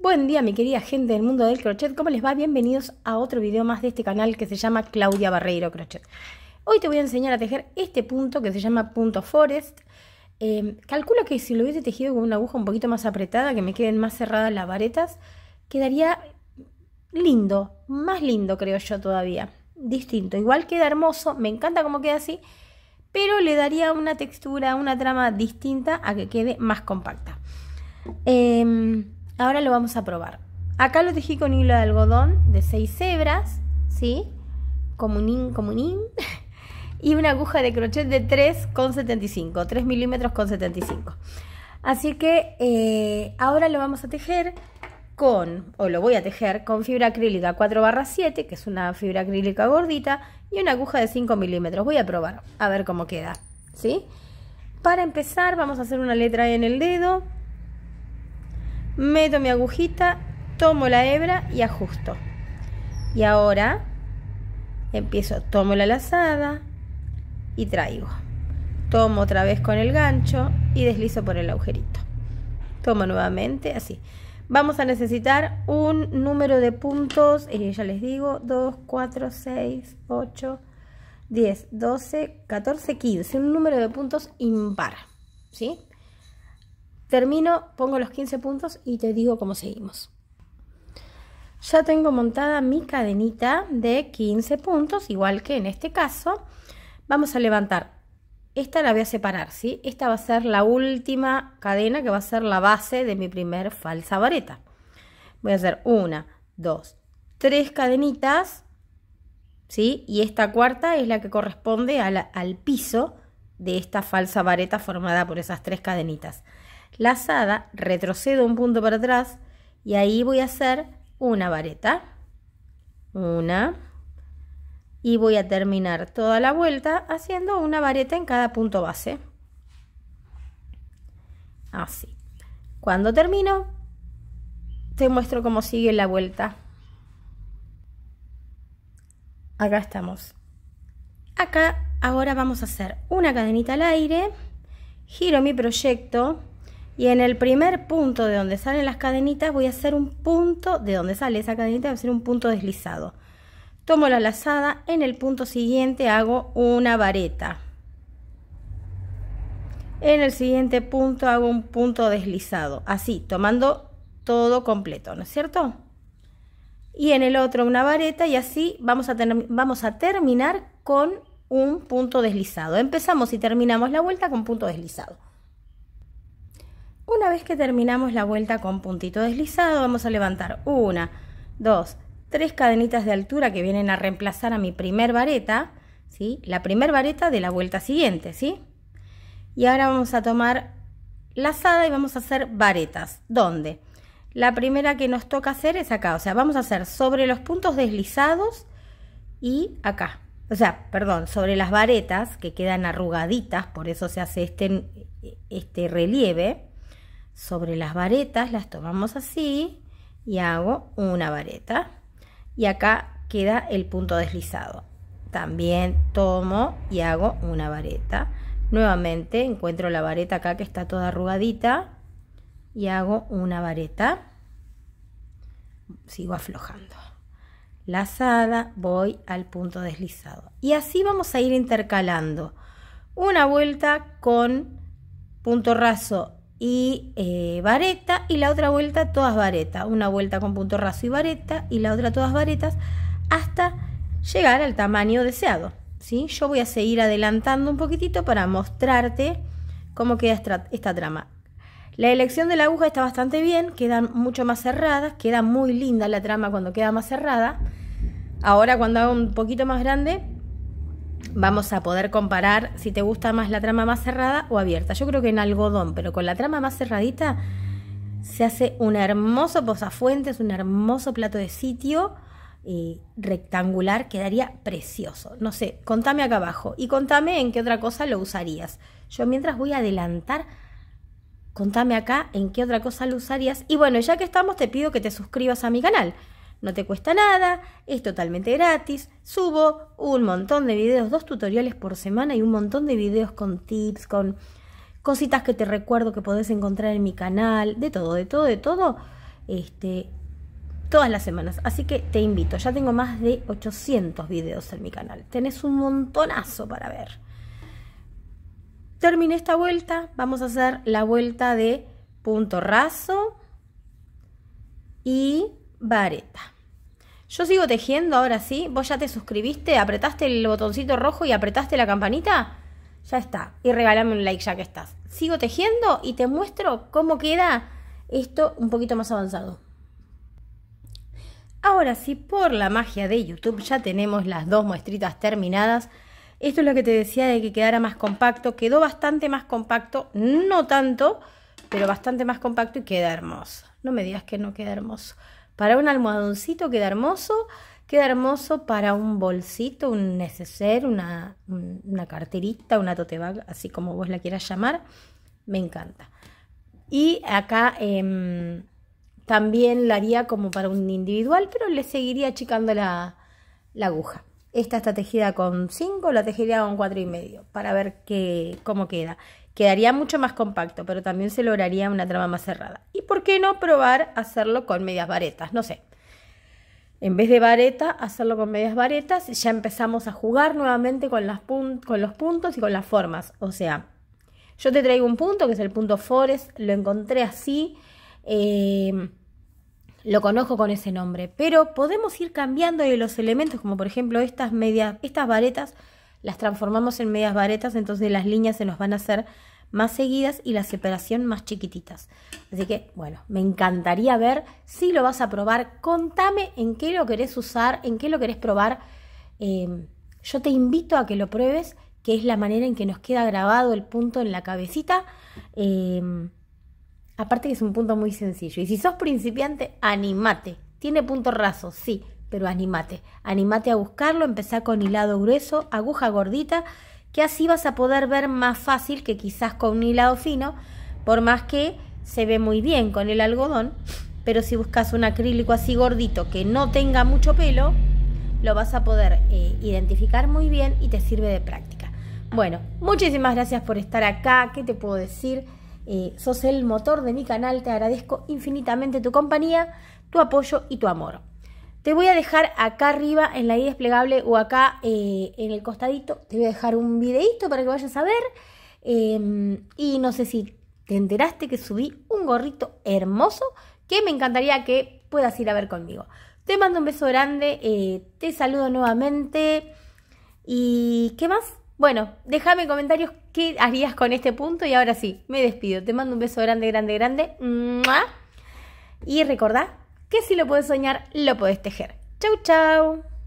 Buen día mi querida gente del mundo del crochet, ¿cómo les va? Bienvenidos a otro video más de este canal que se llama Claudia Barreiro Crochet. Hoy te voy a enseñar a tejer este punto que se llama punto forest. Em, calculo que si lo hubiese tejido con una aguja un poquito más apretada, que me queden más cerradas las varetas, quedaría lindo, más lindo creo yo todavía, distinto. Igual queda hermoso, me encanta cómo queda así, pero le daría una textura, una trama distinta a que quede más compacta. Em, Ahora lo vamos a probar. Acá lo tejí con hilo de algodón de 6 hebras, ¿sí? Comunín, comunín. y una aguja de crochet de 3,75, 3 milímetros con 75. Así que eh, ahora lo vamos a tejer con, o lo voy a tejer, con fibra acrílica 4 7, que es una fibra acrílica gordita, y una aguja de 5 milímetros. Voy a probar, a ver cómo queda, ¿sí? Para empezar vamos a hacer una letra en el dedo, meto mi agujita, tomo la hebra y ajusto. Y ahora empiezo, tomo la lazada y traigo. Tomo otra vez con el gancho y deslizo por el agujerito. Tomo nuevamente, así. Vamos a necesitar un número de puntos, eh, ya les digo, 2, 4, 6, 8, 10, 12, 14, 15. Un número de puntos impar, ¿sí? Termino, pongo los 15 puntos y te digo cómo seguimos. Ya tengo montada mi cadenita de 15 puntos, igual que en este caso. Vamos a levantar. Esta la voy a separar, ¿sí? Esta va a ser la última cadena que va a ser la base de mi primer falsa vareta. Voy a hacer una, dos, tres cadenitas, ¿sí? Y esta cuarta es la que corresponde al piso de esta falsa vareta formada por esas tres cadenitas lazada, retrocedo un punto para atrás y ahí voy a hacer una vareta, una, y voy a terminar toda la vuelta haciendo una vareta en cada punto base. Así. Cuando termino, te muestro cómo sigue la vuelta. Acá estamos. Acá ahora vamos a hacer una cadenita al aire, giro mi proyecto, y en el primer punto de donde salen las cadenitas voy a hacer un punto, de donde sale esa cadenita voy a hacer un punto deslizado. Tomo la lazada, en el punto siguiente hago una vareta. En el siguiente punto hago un punto deslizado, así, tomando todo completo, ¿no es cierto? Y en el otro una vareta y así vamos a, vamos a terminar con un punto deslizado. Empezamos y terminamos la vuelta con punto deslizado. Una vez que terminamos la vuelta con puntito deslizado, vamos a levantar una, dos, tres cadenitas de altura que vienen a reemplazar a mi primer vareta, ¿sí? La primer vareta de la vuelta siguiente, ¿sí? Y ahora vamos a tomar lazada y vamos a hacer varetas. ¿Dónde? La primera que nos toca hacer es acá, o sea, vamos a hacer sobre los puntos deslizados y acá. O sea, perdón, sobre las varetas que quedan arrugaditas, por eso se hace este, este relieve sobre las varetas, las tomamos así y hago una vareta. Y acá queda el punto deslizado. También tomo y hago una vareta. Nuevamente encuentro la vareta acá que está toda arrugadita y hago una vareta. Sigo aflojando. Lazada, voy al punto deslizado. Y así vamos a ir intercalando. Una vuelta con punto raso y eh, vareta y la otra vuelta todas varetas, una vuelta con punto raso y vareta y la otra todas varetas hasta llegar al tamaño deseado. ¿sí? Yo voy a seguir adelantando un poquitito para mostrarte cómo queda esta, esta trama. La elección de la aguja está bastante bien, quedan mucho más cerradas, queda muy linda la trama cuando queda más cerrada. Ahora cuando hago un poquito más grande, vamos a poder comparar si te gusta más la trama más cerrada o abierta. Yo creo que en algodón, pero con la trama más cerradita se hace un hermoso es un hermoso plato de sitio eh, rectangular, quedaría precioso. No sé, contame acá abajo y contame en qué otra cosa lo usarías. Yo mientras voy a adelantar, contame acá en qué otra cosa lo usarías. Y bueno, ya que estamos, te pido que te suscribas a mi canal. No te cuesta nada, es totalmente gratis. Subo un montón de videos, dos tutoriales por semana y un montón de videos con tips, con cositas que te recuerdo que podés encontrar en mi canal, de todo, de todo, de todo. Este, todas las semanas. Así que te invito, ya tengo más de 800 videos en mi canal. Tenés un montonazo para ver. Terminé esta vuelta, vamos a hacer la vuelta de punto raso y vareta. Yo sigo tejiendo ahora sí. Vos ya te suscribiste, apretaste el botoncito rojo y apretaste la campanita. Ya está. Y regálame un like ya que estás. Sigo tejiendo y te muestro cómo queda esto un poquito más avanzado. Ahora sí, por la magia de YouTube, ya tenemos las dos muestritas terminadas. Esto es lo que te decía de que quedara más compacto. Quedó bastante más compacto, no tanto, pero bastante más compacto y queda hermoso. No me digas que no queda hermoso. Para un almohadoncito queda hermoso, queda hermoso para un bolsito, un neceser, una, carterita, una tote bag, así como vos la quieras llamar. Me encanta. Y acá em, también la haría como para un individual, pero le seguiría achicando la, aguja. Esta está tejida con 5, la tejería con 4,5 y medio para ver qué, cómo queda. Quedaría mucho más compacto, pero también se lograría una trama más cerrada. ¿Y por qué no probar hacerlo con medias varetas? No sé. En vez de vareta, hacerlo con medias varetas, ya empezamos a jugar nuevamente con, los puntos y con las formas. O sea, yo te traigo un punto, que es el punto Forest, lo encontré así. Eh, lo conozco con ese nombre, pero podemos ir cambiando los elementos, como por ejemplo estas medias, estas varetas las transformamos en medias varetas, entonces las líneas se nos van a hacer más seguidas y la separación más chiquititas. Así que, bueno, me encantaría ver si lo vas a probar. Contame en qué lo querés usar, en qué lo querés probar. Em, yo te invito a que lo pruebes, que es la manera en que nos queda grabado el punto en la cabecita. Em, aparte que es un punto muy sencillo. Y si sos principiante, animate. Tiene punto raso, sí, pero animate, animate a buscarlo, empezá con hilado grueso, aguja gordita, que así vas a poder ver más fácil que quizás con un hilado fino, por más que se ve muy bien con el algodón, pero si buscas un acrílico así gordito que no tenga mucho pelo, lo vas a poder eh, identificar muy bien y te sirve de práctica. Bueno, muchísimas gracias por estar acá, ¿qué te puedo decir? Eh, sos el motor de mi canal, te agradezco infinitamente tu compañía, tu apoyo y tu amor. Te voy a dejar acá arriba en la I desplegable o acá eh, en el costadito, te voy a dejar un videito para que vayas a ver. Em, y no sé si te enteraste que subí un gorrito hermoso que me encantaría que puedas ir a ver conmigo. Te mando un beso grande, eh, te saludo nuevamente. ¿Y qué más? Bueno, déjame en comentarios qué harías con este punto y ahora sí, me despido. Te mando un beso grande, grande, grande. Y recordá que si lo puedes soñar, lo puedes tejer. Chau, chau.